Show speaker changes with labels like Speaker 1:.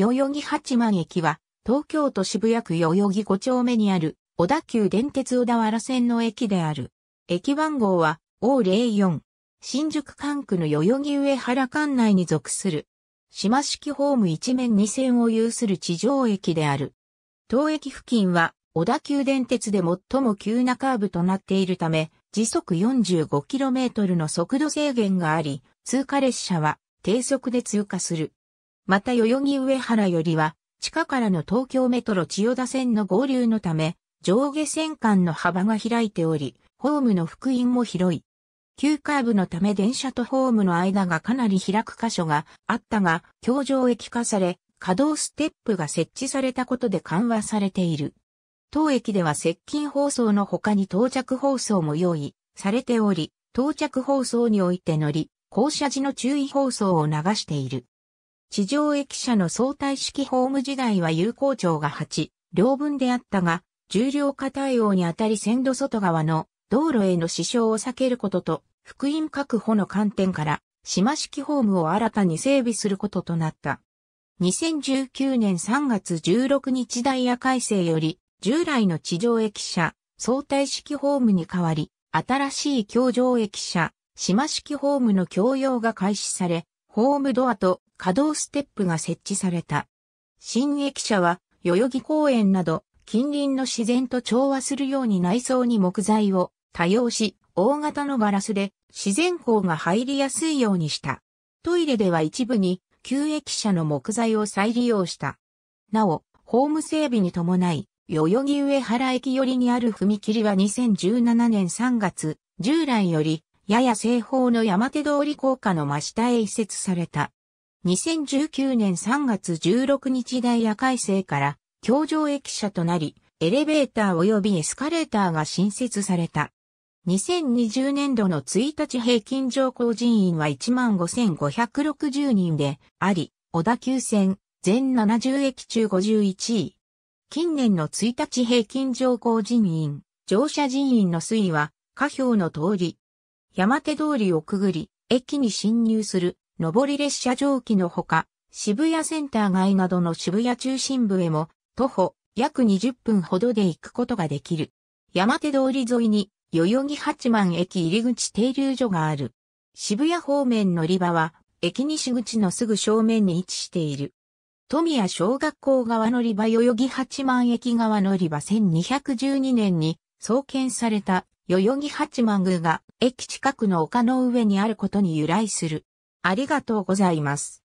Speaker 1: 代々木八幡駅は、東京都渋谷区代々木5丁目にある、小田急電鉄小田原線の駅である。駅番号は O04。新宿管区の代々木上原管内に属する。島式ホーム一面二線を有する地上駅である。当駅付近は、小田急電鉄で最も急なカーブとなっているため、時速 45km の速度制限があり、通過列車は低速で通過する。また代々木上原よりは、地下からの東京メトロ千代田線の合流のため、上下線間の幅が開いており、ホームの福音も広い。急カーブのため電車とホームの間がかなり開く箇所があったが、橋上駅化され、稼働ステップが設置されたことで緩和されている。当駅では接近放送の他に到着放送も用意されており、到着放送において乗り、降車時の注意放送を流している。地上駅舎の相対式ホーム時代は有効長が8、両分であったが、重量化対応にあたり線路外側の道路への支障を避けることと、福音確保の観点から、島式ホームを新たに整備することとなった。2019年3月16日ダイヤ改正より、従来の地上駅舎、相対式ホームに代わり、新しい橋上駅舎、島式ホームの共用が開始され、ホームドアと稼働ステップが設置された。新駅舎は、代々木公園など、近隣の自然と調和するように内装に木材を多用し、大型のガラスで自然光が入りやすいようにした。トイレでは一部に旧駅舎の木材を再利用した。なお、ホーム整備に伴い、代々木上原駅寄りにある踏切は2017年3月、従来よりやや西方の山手通り高架の真下へ移設された。2019年3月16日ダイヤ改正から京上駅舎となり、エレベーター及びエスカレーターが新設された。2020年度の1日平均乗降人員は15,560人であり、小田急線全70駅中51位。近年の1日平均乗降人員、乗車人員の推移は、下表の通り、山手通りをくぐり、駅に進入する、上り列車蒸気のほか、渋谷センター街などの渋谷中心部へも、徒歩約20分ほどで行くことができる。山手通り沿いに、代々木八幡駅入り口停留所がある。渋谷方面乗り場は、駅西口のすぐ正面に位置している。富谷小学校側乗り場代々木八幡駅側乗り場1212年に創建された代々木八幡宮が駅近くの丘の上にあることに由来する。ありがとうございます。